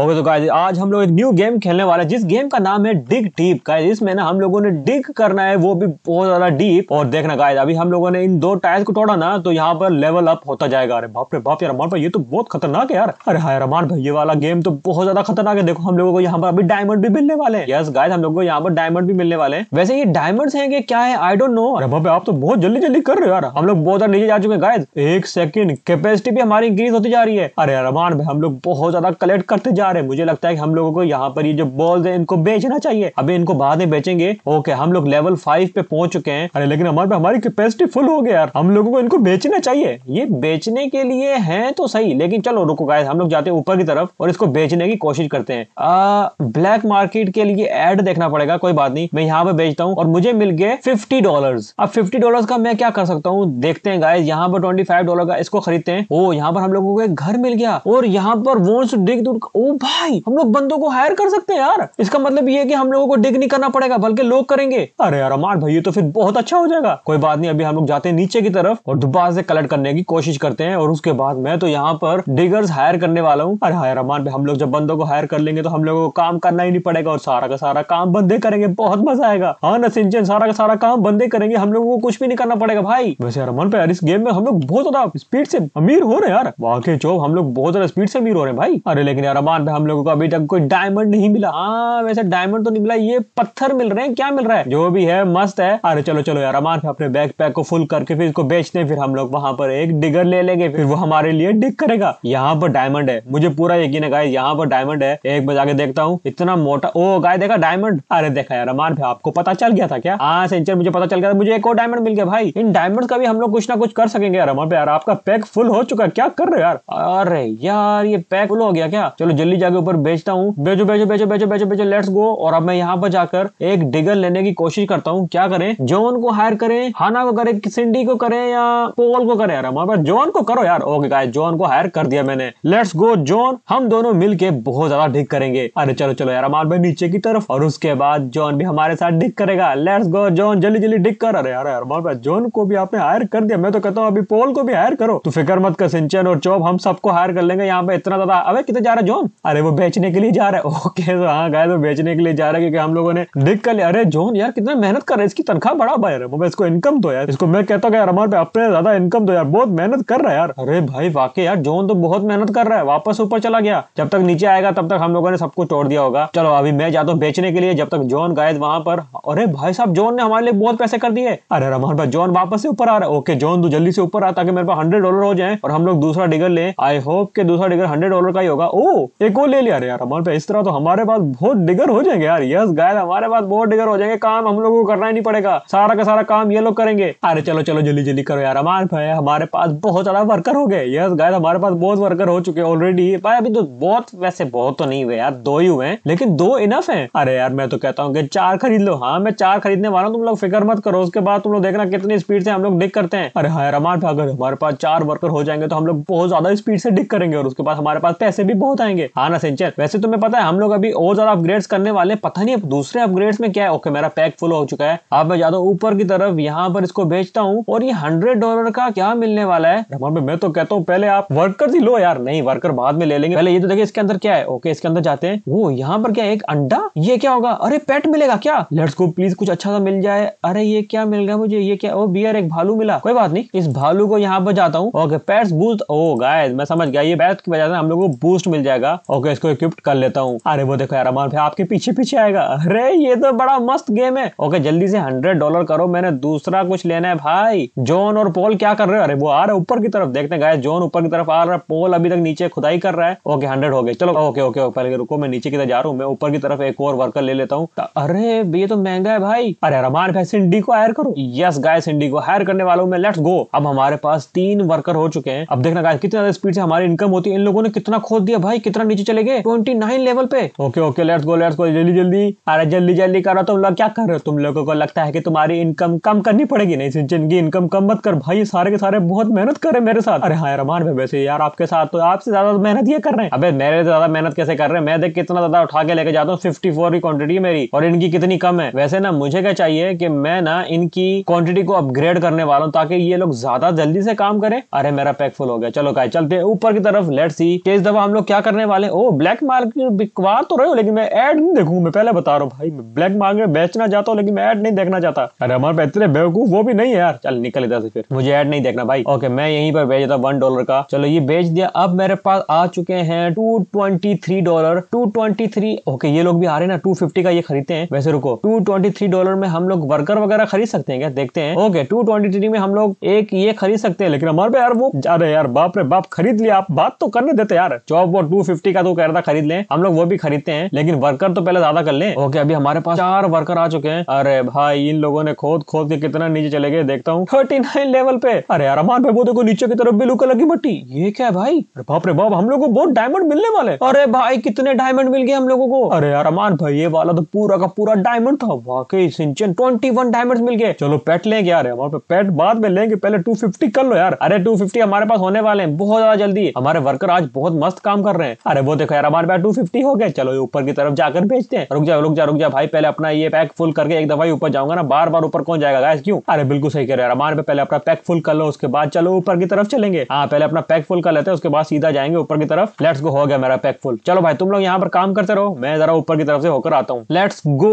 Okay तो guys आज हम लोग एक न्यू गेम खेलने वाले हैं जिस गेम का नाम है डिग डीप गाइस इसमें ना हम लोगों ने डिग करना है वो भी बहुत ज्यादा डीप और देखना गाइस अभी हम लोगों ने इन दो टायर्स को तोड़ा ना तो यहाँ पर लेवल अप होता जाएगा अरे बाप रे बाप यार रमान भाई ये तो बहुत खतरनाक है यार अरे हाँ रमान भाई ये वाला गेम तो बहुत ज्यादा खतरनाक है देखो हम लोगों को यहाँ पर अभी डायमंड भी मिलने वाले हैं यस गाइस हम लोग को यहाँ पर डायमंड भी मिलने वाले हैं वैसे ये डायमंड है क्या है आई डोंट नो अरे भाई आप तो बहुत जल्दी जल्दी कर रहे हो यार हम लोग बहुत ज्यादा नीचे जा चुके हैं गाइज एक सेकंड कैपेसिटी भी हमारी इंक्रीज होती जा रही है अरे रमान भाई हम लोग बहुत ज्यादा कलेक्ट करते जा रहे हैं मुझे लगता है कि हम लोगों को यहाँ पर ये जो बॉल्स है इनको बेचना चाहिए अभी इनको बाद में बेचेंगे ओके हम लोग लेवल फाइव पे पहुंच चुके हैं अरे लेकिन हमारे हमारी कैपेसिटी फुल हो गया यार हम लोगों को इनको बेचना चाहिए ये बेचने के लिए है तो सही लेकिन चलो रुको गाय हम लोग जाते हैं ऊपर की तरफ और इसको बेचने की कोशिश करते हैं ब्लैक मार्केट के लिए एड देखना पड़ेगा कोई बात नहीं मैं यहाँ पे बेचता हूँ और मुझे मिल गए फिफ्टी डॉलर अब फिफ्टी डॉलर का मैं क्या कर सकता हूँ देखते हैं गाय यहाँ पर ट्वेंटी फाइव डॉलर का इसको खरीदते हैं ओ यहाँ पर हम लोगों को घर मिल गया और यहाँ पर वो डिग ओ भाई हम लोग बंदों को हायर कर सकते हैं यार इसका मतलब ये है कि हम लोगों को डिग नहीं करना पड़ेगा बल्कि लोग करेंगे अरे यार अमार भाई ये तो फिर बहुत अच्छा हो जाएगा कोई बात नहीं अभी हम लोग जाते हैं नीचे की तरफ और दोबारा से कलेक्ट करने की कोशिश करते हैं और उसके बाद मैं तो यहाँ पर डिगर्स हायर करने वाला हूँ अरे हायर अमान हम लोग जब बंदों को हायर कर लेंगे तो हम लोगों को काम करना ही नहीं पड़ेगा और सारा का सारा काम बंदे करेंगे बहुत मजा आएगा हाँ ना सिंचन सारा का सारा काम बंदे करेंगे हम लोगों को कुछ भी नहीं करना पड़ेगा भाई वैसे यार पे यार इस गेम में हम लोग बहुत ज्यादा स्पीड से अमीर हो रहे हैं यार वाकई जो हम लोग बहुत ज्यादा स्पीड से अमीर हो रहे हैं भाई अरे लेकिन यार आसमान हम लोगों को अभी तक कोई डायमंड नहीं मिला हाँ वैसे डायमंड तो नहीं मिला ये पत्थर मिल रहे हैं क्या मिल रहा है जो भी है मस्त है अरे चलो चलो यार हमारे अपने बैग पैक को फुल करके फिर इसको बेचने फिर हम लोग वहाँ पर एक डिगर ले लेंगे फिर वो हमारे लिए डिग करेगा यहाँ पर डायमंड है मुझे पूरा यकीन है गाय यहाँ पर डायमंड है एक बजा के देखता हूँ इतना मोटा ओ गाय देखा डायमंड अरे देखा यार अमान भाई आपको पता चल गया था क्या हाँ सेंचर मुझे पता चल गया था मुझे एक और डायमंड मिल गया भाई इन डायमंड का भी हम लोग कुछ ना कुछ कर सकेंगे यार अमान भाई यार आपका पैक फुल हो चुका क्या कर रहे हो यार अरे यार ये पैक फुल हो गया क्या चलो जल्दी जाके ऊपर बेचता हूँ बेचो बेचो बेचो बेचो बेचो बेचो लेट्स गो और अब मैं यहाँ पर जाकर एक डिगर लेने की कोशिश करता हूँ क्या करें जॉन को हायर करें हाना को करें सिंडी को करें या पोल को करें यार जॉन को करो यार ओके गाइस जॉन को हायर कर दिया मैंने लेट्स गो जॉन हम दोनों मिलके बहुत ज्यादा डिग करेंगे अरे चलो चलो यार हमारे भाई नीचे की तरफ और उसके बाद जॉन भी हमारे साथ डिग करेगा लेट्स गो जॉन जल्दी जल्दी डिग कर अरे यार यार जॉन को भी आपने हायर कर दिया मैं तो कहता हूँ अभी पोल को भी हायर करो तो फिक्र मत कर सिंचन और चौब हम सबको हायर कर लेंगे यहाँ पे इतना ज्यादा अबे कितने जा रहा है जॉन अरे वो बेचने के लिए जा रहा है ओके तो हाँ गाय तो बेचने के लिए जा रहा है क्योंकि हम लोगों ने देख कर लिया अरे जोन यार कितना मेहनत कर रहा है इसकी तनख्वाह बड़ा भाई रहा इसको इनकम दो यार इसको मैं कहता यार हमारे अपने ज्यादा इनकम दो यार बहुत मेहनत कर रहा है यार अरे भाई वाकई यार जोन तो बहुत मेहनत कर रहा है वापस ऊपर चला गया जब तक नीचे आएगा तब तक हम लोगों ने सबको तोड़ दिया होगा चलो अभी मैं जाता हूँ बेचने के लिए जब तक जोन गाय वहां पर अरे भाई साहब जोन ने हमारे लिए बहुत पैसे कर दिए अरे हमारे पास जोन वापस से ऊपर आ रहा है ओके जोन तू जल्दी से ऊपर आ ताकि मेरे पास हंड्रेड डॉलर हो जाए और हम लोग दूसरा डिगर ले आई होप के दूसरा डिगर हंड्रेड डॉलर का ही होगा ओ एक और ले लिया यार हमारे भाई इस तरह तो हमारे पास बहुत डिगर हो जाएंगे यार यस गाय हमारे पास बहुत डिगर हो जाएंगे काम हम लोगों को करना ही नहीं पड़ेगा सारा का सारा काम ये लोग करेंगे अरे चलो चलो जल्दी जल्दी करो यार हमारे भाई हमारे पास बहुत ज्यादा वर्कर हो गए यस गाय हमारे पास बहुत वर्कर हो चुके ऑलरेडी भाई अभी तो बहुत वैसे बहुत तो नहीं हुए यार दो ही हुए लेकिन दो इनफ है अरे यार मैं तो कहता हूँ कि चार खरीद लो हाँ मैं चार खरीदने वाला हूँ तुम लोग फिक्र मत करो उसके बाद तुम लोग देखना कितनी स्पीड से हम लोग डिक करते हैं अरे हाँ यार हमारे अगर हमारे पास चार वर्कर हो जाएंगे तो हम लोग बहुत ज्यादा स्पीड से डिक करेंगे और उसके बाद हमारे पास पैसे भी बहुत आएंगे आना हाँ सिंचर वैसे तुम्हें पता है हम लोग अभी और ज्यादा अपग्रेड्स करने वाले पता नहीं अब दूसरे अपग्रेड्स में क्या है ओके मेरा पैक फुल हो चुका है अब मैं ज्यादा ऊपर की तरफ यहाँ पर इसको बेचता हूँ और ये हंड्रेड डॉलर का क्या मिलने वाला है मैं तो कहता हूँ पहले आप वर्कर ही लो यार नहीं वर्कर बाद में ले लेंगे पहले ये तो देखिए इसके अंदर क्या है ओके इसके अंदर जाते हैं वो यहाँ पर क्या एक अंडा ये क्या होगा अरे पेट मिलेगा क्या लेट्स गो प्लीज कुछ अच्छा सा मिल जाए अरे ये क्या मिल गया मुझे ये क्या ओ बियर एक भालू मिला कोई बात नहीं इस भालू को यहाँ पर जाता हूँ okay pets boost oh guy मैं समझ गया ये पैट की वजह से हम लोग को बूस्ट मिल जाएगा ओके इसको इक्विप्ट कर लेता हूँ अरे वो देखो यार भाई आपके पीछे पीछे आएगा अरे ये तो बड़ा मस्त गेम है ओके जल्दी से हंड्रेड डॉलर करो मैंने दूसरा कुछ लेना है भाई जॉन और पोल क्या कर रहे हो अरे वो आ रहे ऊपर की तरफ देखते गाय जॉन ऊपर की तरफ आ रहा है पोल अभी तक नीचे खुदाई कर रहा है ओके हंड्रेड हो गए चलो ओके ओके पहले रुको मैं नीचे की तरफ जा रहा हूँ मैं ऊपर की तरफ एक और वर्कर ले लेता हूँ अरे ये तो महंगा है भाई अरे रमान भाई सिंडी को हायर करो यस गाय सिंडी को हायर करने वालों में लेट्स गो अब हमारे पास तीन वर्कर हो चुके हैं अब देखना गाय ज्यादा स्पीड से हमारी इनकम होती है इन लोगों ने कितना खोद दिया भाई कितना नीचे चले गए ट्वेंटी नाइन लेवल पे okay okay let's go let's go जल्दी जल्दी अरे जल्दी जल्दी करो तुम लोग क्या कर रहे हो तुम लोगों को लगता है कि तुम्हारी इनकम कम करनी पड़ेगी नहीं सिंचन की इनकम कम मत कर भाई सारे के सारे बहुत मेहनत कर रहे मेरे साथ अरे हाँ रमान भाई वैसे यार आपके साथ तो आपसे ज्यादा मेहनत ये कर रहे हैं अबे मेरे से ज्यादा मेहनत कैसे कर रहे हैं मैं देख कितना ज्यादा उठा के लेके जाता हूँ फिफ्टी फोर की क्वांटिटी मेरी और इनकी कितनी कम है वैसे ना मुझे क्या चाहिए कि मैं ना इनकी क्वांटिटी को अपग्रेड करने वाला हूँ ताकि ये लोग ज्यादा जल्दी से काम करें अरे मेरा पैक फुल हो गया चलो गाय चलते ऊपर की तरफ लेट सी तेज दफा हम लोग क्या करने वाले वाले ओ ब्लैक मार्केट बिकवा तो रहे हो लेकिन मैं ऐड नहीं देखूंगा मैं पहले बता रहा हूँ भाई मैं ब्लैक मार्केट में बेचना चाहता हूँ लेकिन मैं ऐड नहीं देखना चाहता अरे हमारे पे इतने बेवकूफ वो भी नहीं है यार चल निकल इधर से फिर मुझे ऐड नहीं देखना भाई ओके मैं यहीं पर भेजता था वन डॉलर का चलो ये बेच दिया अब मेरे पास आ चुके हैं two twenty three dollar two twenty three okay ये लोग भी आ रहे हैं ना टू फिफ्टी का ये खरीदते हैं वैसे रुको टू ट्वेंटी थ्री डॉलर में हम लोग वर्कर वगैरह खरीद सकते हैं क्या देखते हैं ओके टू ट्वेंटी थ्री में हम लोग एक ये खरीद सकते हैं लेकिन हमारे यार वो अरे यार बाप रे बाप खरीद लिया आप बात तो करने देते यार जॉब वो टू फिफ्टी का तो कह रहा था खरीद लें हम लोग वो भी खरीदते हैं लेकिन वर्कर तो पहले ज्यादा कर लें ओके अभी हमारे पास चार वर्कर आ चुके हैं अरे भाई इन लोगों ने खोद खोद के कितना नीचे चले गए देखता हूँ थर्टी लेवल पे अरे यार अमान भाई वो देखो नीचे की तरफ ब्लू कलर की मट्टी ये क्या है भाई बाप रे बाप हम लोग को बहुत डायमंड मिलने वाले अरे भाई कितने डायमंड मिल गए हम लोगों को अरे यार अमान भाई ये वाला तो पूरा का पूरा डायमंड था वाकई सिंचन ट्वेंटी वन डायमंड मिल गए चलो पेट लेंगे यार हमारे पेट बाद में लेंगे पहले टू फिफ्टी कर लो यार अरे टू फिफ्टी हमारे पास होने वाले हैं बहुत ज्यादा जल्दी हमारे वर्कर आज बहुत मस्त काम कर रहे हैं अरे वो देखो यार हमारे पास टू फिफ्टी हो गए चलो ऊपर की तरफ जाकर भेजते हैं रुक जा रुक जा रुक जा भाई पहले अपना ये पैक फुल करके एक दफा ऊपर जाऊंगा ना बार बार ऊपर कौन जाएगा गैस क्यों अरे बिल्कुल सही कह रहे यार हमारे पहले अपना पैक फुल कर लो उसके बाद चलो ऊपर की तरफ चलेंगे हाँ पहले अपना पैक फुल कर लेते हैं उसके बाद सीधा जाएंगे ऊपर की तरफ लेट्स गो हो गया मेरा पैक फुल चलो भाई तुम लोग यहाँ पर काम करते रहो मैं जरा ऊपर की तरफ से होकर आता हूँ लेट्स गो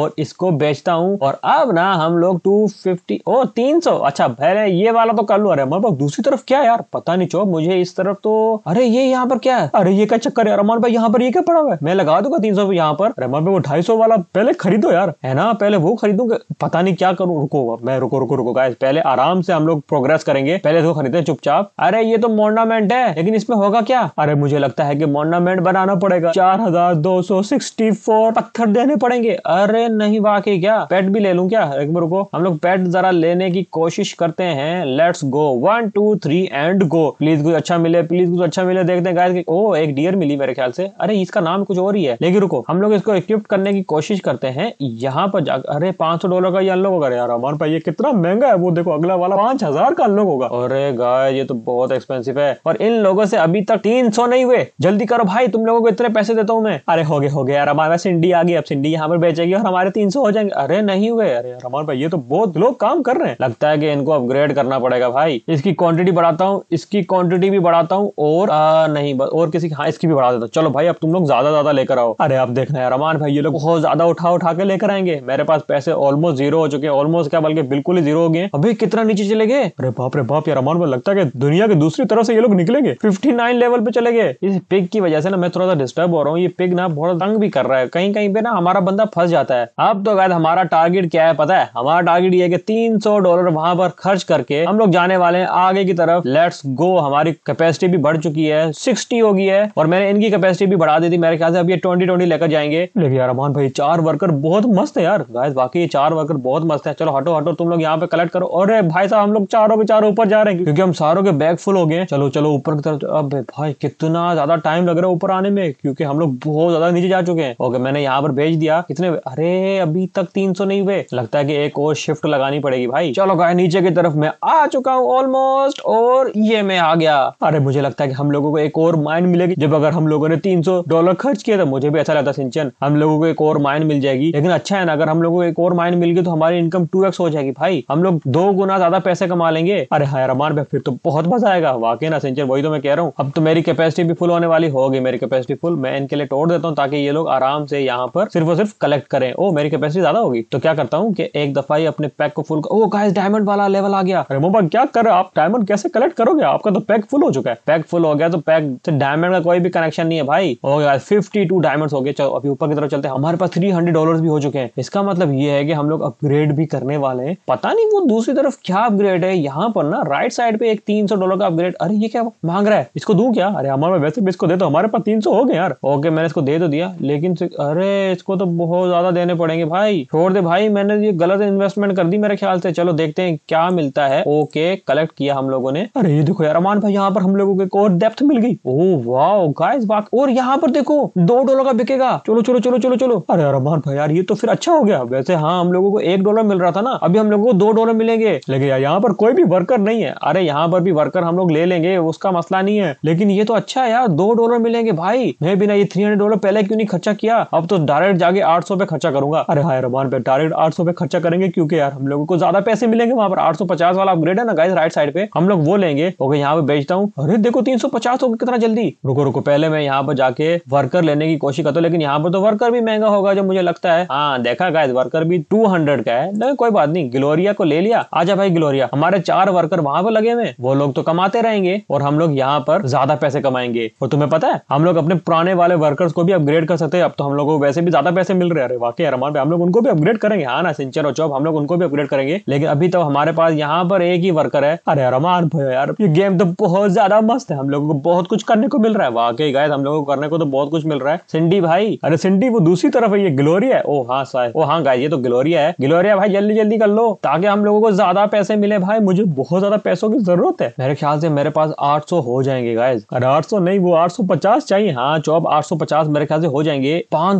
और इसको बेचता हूँ और अब ना हम लोग टू फिफ्टी ओ तीन सौ अच्छा पहले ये वाला तो कर लो अरे हमारे दूसरी तरफ क्या यार पता नहीं चो मुझे इस तरफ तो अरे ये यहाँ पर क्या है अरे ये क्या चक्कर है रमान भाई यहाँ पर ये क्या पड़ा हुआ है मैं लगा दूंगा तीन सौ यहाँ पर रमान भाई वो ढाई सौ वाला पहले खरीदो यार है ना पहले वो खरीदूंगा पता नहीं क्या करूँ रुको मैं रुको रुको रुको गाय पहले आराम से हम लोग प्रोग्रेस करेंगे पहले तो खरीदे चुपचाप अरे ये तो मोर्नामेंट है लेकिन इसमें होगा क्या अरे मुझे लगता है की मोर्नामेंट बनाना पड़ेगा चार हजार दो सौ सिक्सटी फोर पत्थर देने पड़ेंगे अरे नहीं वाकई क्या पेट भी ले लू क्या एक बार रुको हम लोग पेट जरा लेने की कोशिश करते हैं let's go one two three and go please कुछ अच्छा मिले प्लीज कुछ अच्छा मिले देखते हैं गाय ओ एक डी गियर मिली मेरे ख्याल से अरे इसका नाम कुछ और ही है लेकिन रुको हम लोग इसको इक्विप्ट करने की कोशिश करते हैं यहाँ पर अरे पांच सौ डॉलर का ये अनलॉक होगा यार अमन भाई ये कितना महंगा है वो देखो अगला वाला पांच हजार का अनलॉक होगा अरे गाय ये तो बहुत एक्सपेंसिव है और इन लोगों से अभी तक तीन सौ नहीं हुए जल्दी करो भाई तुम लोगों को इतने पैसे देता हूँ मैं अरे हो गए हो गए यार हमारा सिंडी आ गई अब सिंडी यहाँ पर बेचेगी और हमारे तीन सौ हो जाएंगे अरे नहीं हुए अरे यार अमन भाई ये तो बहुत लोग काम कर रहे हैं लगता है कि इनको अपग्रेड करना पड़ेगा भाई इसकी क्वांटिटी बढ़ाता हूँ इसकी क्वांटिटी भी बढ़ाता हूँ और आ, नहीं और किसी हाँ इसकी भी बढ़ा देता चलो भाई अब तुम लोग ज्यादा ज्यादा लेकर आओ अरे आप देखना है रमान भाई ये लोग बहुत ज्यादा उठा उठा के लेकर आएंगे मेरे पास पैसे ऑलमोस्ट जीरो हो चुके हैं ऑलमोस्ट क्या बल्कि बिल्कुल ही जीरो हो गए अभी कितना नीचे चले गए अरे बाप रे बाप यार रमान में लगता है दुनिया के दूसरी तरफ से ये लोग निकलेंगे फिफ्टी लेवल पे चले गए इस पिग की वजह से ना मैं थोड़ा सा डिस्टर्ब हो रहा हूँ ये पिग ना बहुत तंग भी कर रहा है कहीं कहीं पे ना हमारा बंदा फंस जाता है अब तो गैद हमारा टारगेट क्या है पता है हमारा टारगेट ये है कि 300 डॉलर वहां पर खर्च करके हम लोग जाने वाले हैं आगे की तरफ लेट्स गो हमारी कैपेसिटी भी बढ़ चुकी है सिक्सटी हो गई है और और मैंने इनकी कैपेसिटी भी बढ़ा दी थी मेरे ख्याल से अब ये ट्वेंटी ट्वेंटी लेकर जाएंगे लेकिन यार अमान भाई चार वर्कर बहुत मस्त है यार गाय बाकी ये चार वर्कर बहुत मस्त है चलो हटो हटो तुम लोग यहाँ पे कलेक्ट करो और भाई साहब हम लोग चारों के चारों ऊपर जा रहे हैं क्योंकि हम सारों के बैग फुल हो गए चलो चलो ऊपर की तरफ अब भाई कितना ज्यादा टाइम लग रहा है ऊपर आने में क्योंकि हम लोग बहुत ज्यादा नीचे जा चुके हैं ओके मैंने यहाँ पर भेज दिया कितने अरे अभी तक तीन सौ नहीं हुए लगता है की एक और शिफ्ट लगानी पड़ेगी भाई चलो गाय नीचे की तरफ मैं आ चुका हूँ ऑलमोस्ट और ये मैं आ गया अरे मुझे लगता है की हम लोगों को एक और माइंड मिलेगी जब अगर हम लोगों ने तीन डॉलर खर्च किया तो मुझे भी अच्छा लगता सिंचन हम लोगों को एक और माइन मिल जाएगी लेकिन अच्छा है ना अगर हम लोगों को एक और माइन मिल गई तो हमारी इनकम टू हो जाएगी भाई हम लोग दो गुना ज्यादा पैसे कमा लेंगे अरे हाँ रमान फिर तो बहुत मजा आएगा वाकई ना सिंचन वही तो मैं कह रहा हूँ अब तो मेरी कैपेसिटी भी फुल होने वाली होगी मेरी कैपेसिटी फुल मैं इनके लिए तोड़ देता हूँ ताकि ये लोग आराम से यहाँ पर सिर्फ और सिर्फ कलेक्ट करें ओ मेरी कैपेसिटी ज्यादा होगी तो क्या करता हूँ एक दफा ही अपने पैक को फुल ओ गाइस डायमंड वाला लेवल आ गया अरे मोबाइल क्या कर आप डायमंड कैसे कलेक्ट करोगे आपका तो पैक फुल हो चुका है पैक फुल हो गया तो पैक से डायमंड का कोई भी कनेक्शन नहीं है भाई हो गया फिफ्टी टू डायमंड हो गए अभी ऊपर की तरफ चलते हैं हमारे पास थ्री हंड्रेड डॉलर भी हो चुके हैं इसका मतलब ये है कि हम लोग अपग्रेड भी करने वाले हैं पता नहीं वो दूसरी तरफ क्या अपग्रेड है यहाँ पर ना राइट साइड पे एक तीन डॉलर का अपग्रेड अरे ये क्या मांग रहा है इसको दू क्या अरे हमारे वैसे भी इसको दे दो तो। हमारे पास तीन हो गए यार ओके मैंने इसको दे तो दिया लेकिन अरे इसको तो बहुत ज्यादा देने पड़ेंगे भाई छोड़ दे भाई मैंने ये गलत इन्वेस्टमेंट कर दी मेरे ख्याल से चलो देखते हैं क्या मिलता है ओके कलेक्ट किया हम लोगों ने अरे ये देखो यार अमान भाई यहाँ पर हम लोगों को एक और डेप्थ मिल गई ओ वाह चुका है इस बात और यहाँ पर देखो दो डॉलर का बिकेगा चलो चलो चलो चलो चलो अरे यार भाई यार ये तो फिर अच्छा हो गया वैसे हाँ हम लोगों को एक डॉलर मिल रहा था ना अभी हम लोगों को दो डॉलर मिलेंगे लेकिन यार यहाँ पर कोई भी वर्कर नहीं है अरे यहाँ पर भी वर्कर हम लोग ले लेंगे उसका मसला नहीं है लेकिन ये तो अच्छा है यार दो डॉलर मिलेंगे भाई मैं बिना ये थ्री हंड्रेड डॉलर पहले क्यों नहीं खर्चा किया अब तो डायरेक्ट जाके आठ सौ पे खर्चा करूंगा अरे हाई रमान पे डायरेक्ट आठ सौ पे खर्चा करेंगे क्योंकि यार हम लोगों को ज्यादा पैसे मिलेंगे वहाँ पर आठ सौ पचास वाला अपग्रेड है ना गाइस राइट साइड पे हम लोग वो लेंगे ओके यहाँ पे बेचता हूँ अरे देखो तीन सौ पचास हो कितना जल्दी रुको रुको देखो पहले मैं यहाँ पर जाके वर्कर लेने की कोशिश करता हूँ लेकिन यहाँ पर तो वर्कर भी महंगा होगा जो मुझे लगता है हाँ देखा गाय वर्कर भी टू हंड्रेड का है नहीं कोई बात नहीं ग्लोरिया को ले लिया आजा भाई ग्लोरिया हमारे चार वर्कर वहां पर लगे हुए वो लोग तो कमाते रहेंगे और हम लोग यहाँ पर ज्यादा पैसे कमाएंगे और तुम्हें पता है हम लोग अपने पुराने वाले वर्कर्स को भी अपग्रेड कर सकते हैं अब तो हम लोग को वैसे भी ज्यादा पैसे मिल रहे हैं वाकई अरमान पे हम लोग उनको भी अपग्रेड करेंगे हाँ ना सिंचर और चौब हम लोग उनको भी अपग्रेड करेंगे लेकिन अभी तो हमारे पास यहाँ पर एक ही वर्कर है अरे अरमान भाई यार ये गेम तो बहुत ज्यादा मस्त है हम लोगों को बहुत कुछ करने को मिल रहा है वाकई गाय हम लोगों को करने को तो बहुत कुछ मिल रहा है सिंडी भाई अरे सिंडी वो दूसरी तरफ है ये ग्लोरिया है ओ हाँ साय ओ हाँ गाय ये तो ग्लोरिया है ग्लोरिया भाई जल्दी जल्दी कर लो ताकि हम लोगों को ज्यादा पैसे मिले भाई मुझे बहुत ज्यादा पैसों की जरूरत है मेरे ख्याल से मेरे पास सौ हो जाएंगे गाइज अरे 800 नहीं वो पचास चाहिए हाँ जो सौ पचास मेरे ख्याल से हो जाएंगे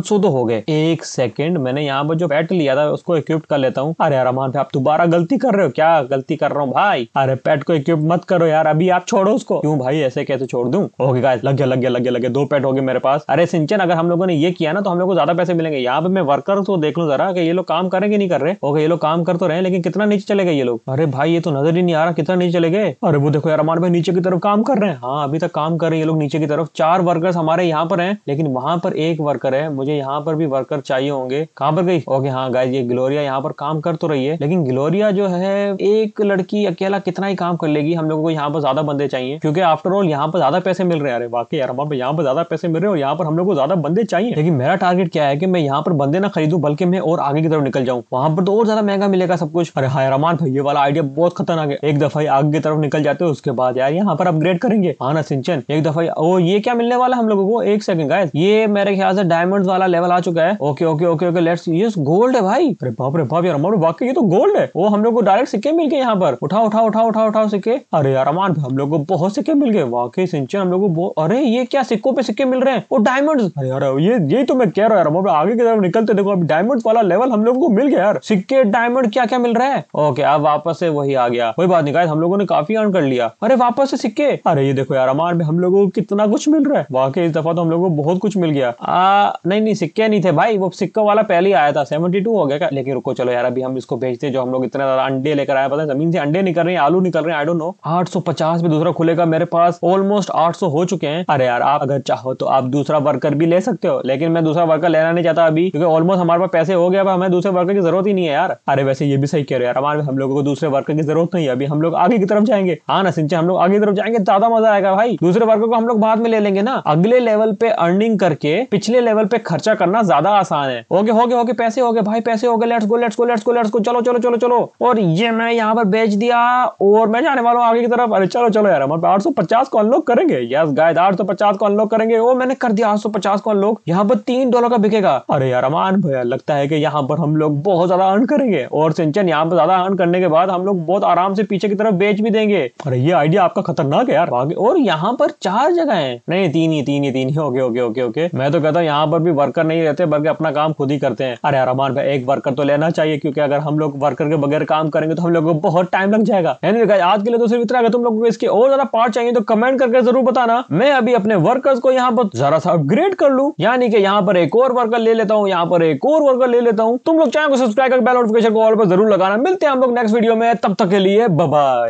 सौ तो हो गए एक सेकेंड मैंने यहाँ पर जो पैट लिया था उसको इक्विप्ट कर लेता हूँ अरे अरमान भाई आप दोबारा गलती कर रहे हो क्या गलती कर रहा हूँ भाई अरे पेट को इक्विप्ट मत करो यार अभी आप छोड़ो उसको क्यों भाई ऐसे कैसे छोड़ दू ओके गाय लग गया लग गया लग गया लग गया दो पेट हो गए मेरे पास अरे सिंचन अगर हम लोगों ने ये किया ना तो हम लोग को ज्यादा पैसे मिलेंगे यहाँ पे मैं वर्कर को तो देख लूँ जरा कि ये लोग काम करेंगे नहीं कर रहे ओके ये लोग काम कर तो रहे लेकिन कितना नीचे चले गए ये लोग अरे भाई ये तो नजर ही नहीं आ रहा कितना नीचे चले गए अरे वो देखो यार हमारे भाई नीचे की तरफ काम कर रहे हैं हाँ अभी तक काम कर रहे हैं ये लोग नीचे की तरफ चार वर्कर्स हमारे यहाँ पर है लेकिन वहां पर एक वर्कर है मुझे यहाँ पर भी वर्कर चाहिए होंगे कहाँ पर गई ओके हाँ गाय ये ग्लोरिया यहाँ पर काम कर तो रही है लेकिन ग्लोरिया जो है एक लड़की अकेला कितना ही काम कर लेगी हम लोगों को यहाँ पर ज्यादा बंदे चाहिए क्योंकि आफ्टर ऑल यहाँ पर ज्यादा पैसे मिल रहे हैं अरे वाकई यार हमारे यहाँ पर ज़्यादा पैसे मिल रहे हैं और यहाँ पर हम लोग को ज़्यादा बंदे चाहिए लेकिन मेरा टारगेट क्या है कि मैं यहाँ पर बंदे ना खरीदू बल्कि मैं और आगे की तरफ निकल जाऊँ वहाँ पर तो और ज़्यादा महंगा मिलेगा सब कुछ अरे हाँ रमान भाई ये वाला आइडिया बहुत खतरनाक है एक दफ़ा आगे की तरफ निकल जाते हैं उसके बाद यार यहाँ पर अपग्रेड करेंगे हाँ ना सिंचन एक दफ़ा ओ ये क्या मिलने वाला हम लोगों को एक सेकंड गाय ये मेरे ख्याल से डायमंड वाला लेवल आ चुका है okay okay okay okay let's ये गोल्ड है भाई अरे बाप रे बाप यार हमारे वाकई ये तो गोल्ड है वो हम लोग को डायरेक्ट सिक्के मिल गए यहाँ पर उठा उठा उठा उठा उठा सिक्के अरे यार अमान हम लोग को बहुत सिक्के मिल गए वाकई सिंचन हम लोग को अरे ये ये क्या सिक्कों पे सिक्के मिल रहे हैं और डायमंड यार ये यही तो मैं कह रहा हूँ आगे की तरफ निकलते देखो अभी डायमंड वाला लेवल हम लोगों को मिल गया यार सिक्के डायमंड क्या क्या मिल रहा है ओके अब वापस से वही आ गया कोई बात नहीं गाइस हम लोगों ने काफी अर्न कर लिया अरे वापस से सिक्के अरे ये देखो यार अमार में हम लोगों को कितना कुछ मिल रहा है वाकई इस दफा तो हम लोगों को बहुत कुछ मिल गया आ, नहीं नहीं सिक्के नहीं थे भाई वो सिक्का वाला पहले ही आया था सेवेंटी हो गया का? लेकिन रुको चलो यार अभी हम इसको भेजते जो हम लोग इतने ज्यादा अंडे लेकर आया पता है जमीन से अंडे निकल रहे हैं आलू निकल रहे हैं आई डोंट नो आठ में दूसरा खुलेगा मेरे पास ऑलमोस्ट आठ हो चुके हैं अरे यार आप अगर चाहो तो आप दूसरा वर्कर भी ले सकते हो लेकिन मैं दूसरा वर्कर लेना नहीं चाहता अभी क्योंकि ऑलमोस्ट हमारे पास पैसे हो गए अब हमें दूसरे वर्कर की जरूरत ही नहीं है यार अरे वैसे ये भी सही कह रहे यार हमारे हम लोगों को दूसरे वर्कर की जरूरत नहीं है अभी हम लोग आगे की तरफ जाएंगे हाँ ना सिंचा हम लोग आगे की तरफ जाएंगे ज्यादा मजा आएगा भाई दूसरे वर्कर को हम लोग बाद में ले लेंगे ना अगले लेवल पे अर्निंग करके पिछले लेवल पे खर्चा करना ज्यादा आसान है ओके हो गए हो गए पैसे हो गए भाई पैसे हो गए let's go let's go let's go let's go चलो चलो चलो चलो और ये मैं यहाँ पर बेच दिया और मैं जाने वाला हूँ आगे की तरफ अरे चलो चलो यार हमारे आठ सौ पचास को अनलॉक करेंगे यस गाय आठ सौ पचास को अनलॉक करेंगे वो मैंने कर दिया आठ सौ पचास को अनलॉक यहाँ पर तीन डॉलर का बिकेगा अरे यार अमान भैया लगता है कि यहाँ पर हम लोग बहुत ज्यादा अर्न करेंगे और सिंचन यहाँ पर ज्यादा अर्न करने के बाद हम लोग बहुत आराम से पीछे की तरफ बेच भी देंगे अरे ये आइडिया आपका खतरनाक है यार और यहाँ पर चार जगह है नहीं तीन ही तीन ही तीन ही ओके ओके ओके ओके मैं तो कहता हूँ यहाँ पर भी वर्कर नहीं रहते बल्कि अपना काम खुद ही करते हैं अरे अरमान भाई एक वर्कर तो लेना चाहिए क्योंकि अगर हम लोग वर्कर के बगैर काम करेंगे तो हम लोग को बहुत टाइम लग जाएगा आज के लिए तो सिर्फ इतना अगर तुम लोग को इसके और ज्यादा पार्ट चाहिए तो कमेंट करके जरूर बताना मैं अभी अपने वर्कर्स को यहाँ पर जरा सा अपग्रेड कर लू यानी कि यहाँ पर एक और वर्कर ले लेता हूँ यहाँ पर एक और वर्कर ले लेता हूँ तुम लोग चैनल को सब्सक्राइब कर बेल नोटिफिकेशन को ऑल पर जरूर लगाना मिलते हैं हम लोग नेक्स्ट वीडियो में तब तक के लिए बाय